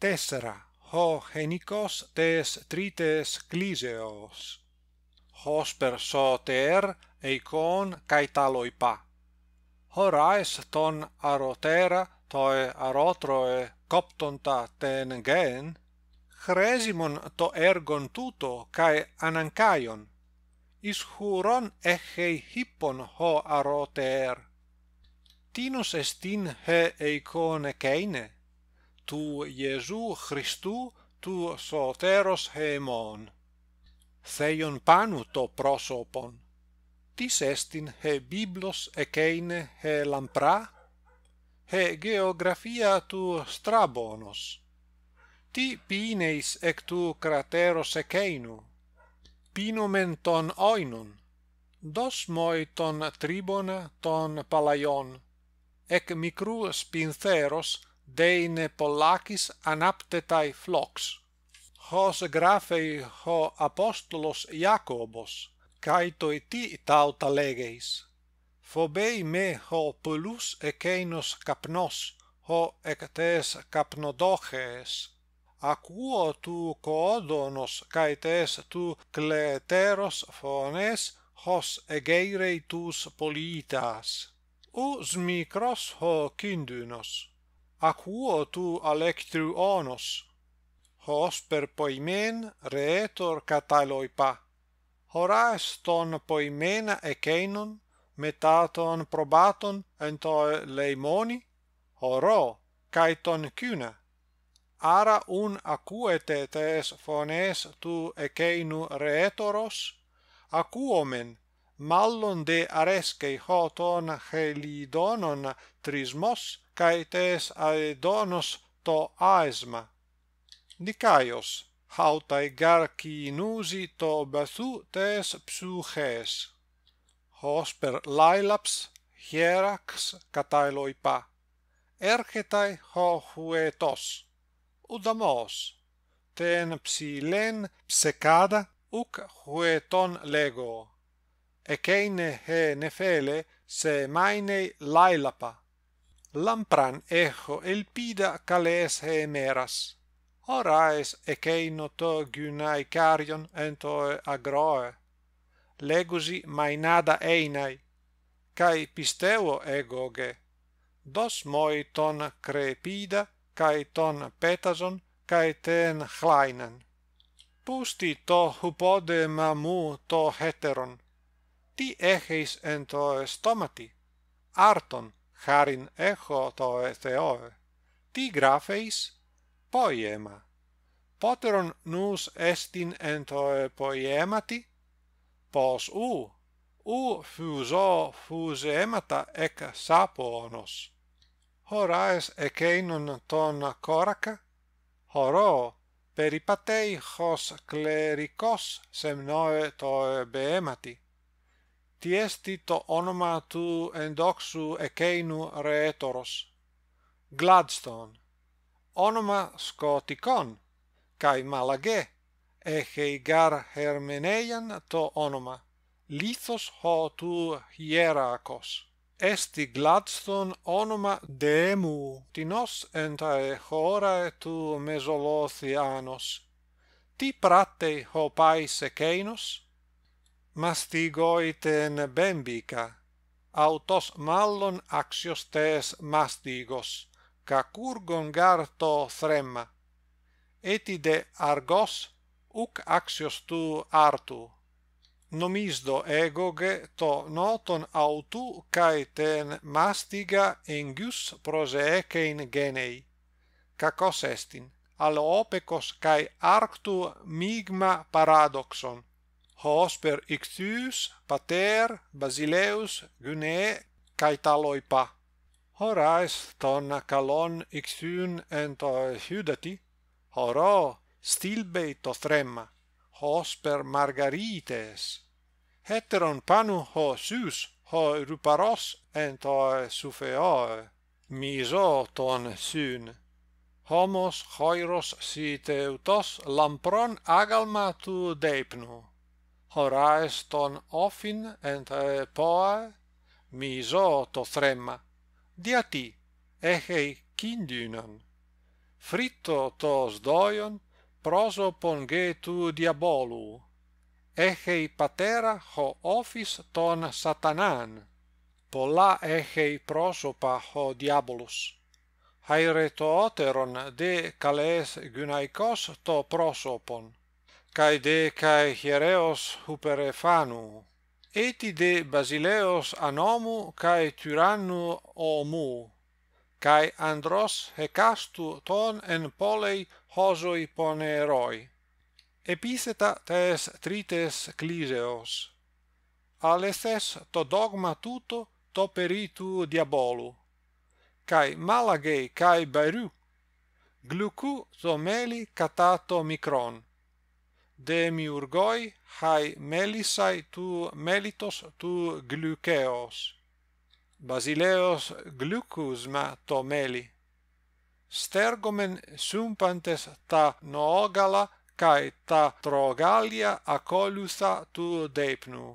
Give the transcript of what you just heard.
tessera ho henikos tes trites kliseos hos per soter eikon kai taloipa horais ton arotera TOE arotroe koptonta ten gen chresimon to ergon tuto kai anankaion is huron echei hippon ho aroter tinus estin he eikone keine tu Iesu Christu, tu Soteros hemon. Theion panu to prosopon. Tis estin he Biblos kein he lampra? He geografia tu strabonos. Ti pineis ec tu crateros e Pinumen ton oinun. Dos moi ton tribona ton palaion. Ec micrus pintheros, deine pollacis anaptetai flox hos graphei ho apostolos iacobos kai to tauta legeis phobei me ho polus e capnos, kapnos ho ectes kapnodoches a tu kodonos kai tes tu kleteros phones hos egeirei tus politas us mikros ho kindunos a tu alectru onos hos per poimen reetor cataloi pa horas ton poimena echeinon metaton probaton ento leimoni horo kai ton ara un acuete tes phones tu echeinu reetoros acuomen mallon de areskei hoton helidonon trismos kai tes aedonos to aesma nikaios hautai garki inusi to basu tes psuches hosper lailaps hierax kataloipa ergetai ho huetos udamos ten psilen psekada uk hueton lego ekeine he nefele se mainei lailapa lampran echo elpida kales he meras orais ekeino to gynai carion ento agroe legusi mainada einai kai pisteo egoge dos moi ton crepida kai ton petason kai ten chlainen pusti to hupode mamu to heteron Ti echeis ento estomati? Arton, charin echo toe Theoe. Ti grafeis? Poiema. Poteron nus estin ento poiemati? Pos u? U fuzo fuzemata eca sapuonos. Horais eceinon tona coraca? Horo, peripatei hos clerikos semnoe toe behemati. Ti tiestito onoma tu endoxu ekeinu rhetoros gladstone onoma scoticon kai malage echei gar hermeneian to onoma lithos ho tu hierakos esti gladstone onoma demu tinos entae horae tu mesolothianos ti prate ho paise keinos mastigoit en bembica autos mallon axios tes mastigos ca curgon garto fremma et argos uc axios tu artu nomisdo egoge, to noton autu cae ten mastiga en gus in genei Cacos estin alo opecos cae arctu migma paradoxon hos per ictus pater basileus gune caetaloi pa horaes ton calon ictun ento hydati horo stilbe to tremma hos per margarites heteron panu hosus ho ruparos ento sufeo miso ton syn homos hoiros siteutos eutos lampron agalmatu deipnu Οράες τον όφιν εν μη μίζω το θρέμα. Διατί έχει κίνδυνον. Φρίτο το σδόιον πρόσωπον γε του διαβόλου. Έχει πατέρα χω όφις τον σατανάν. Πολλά έχει πρόσωπα χω διάβολος. ότερον δε καλές γυναϊκός το πρόσωπον. kai de kai hiereos huperefanu et de basileos anomu kai tyrannu omu kai andros hecastu ton en polei hozoi poneroi episeta tes trites cliseos alesses to dogma tuto to peritu diabolu kai malagei kai bairu gluku zomeli catato micron demiurgoi hai melisai tu melitos tu glukeos basileos glucus ma to meli stergomen sumpantes ta noogala kai ta trogalia acolusa tu deipnu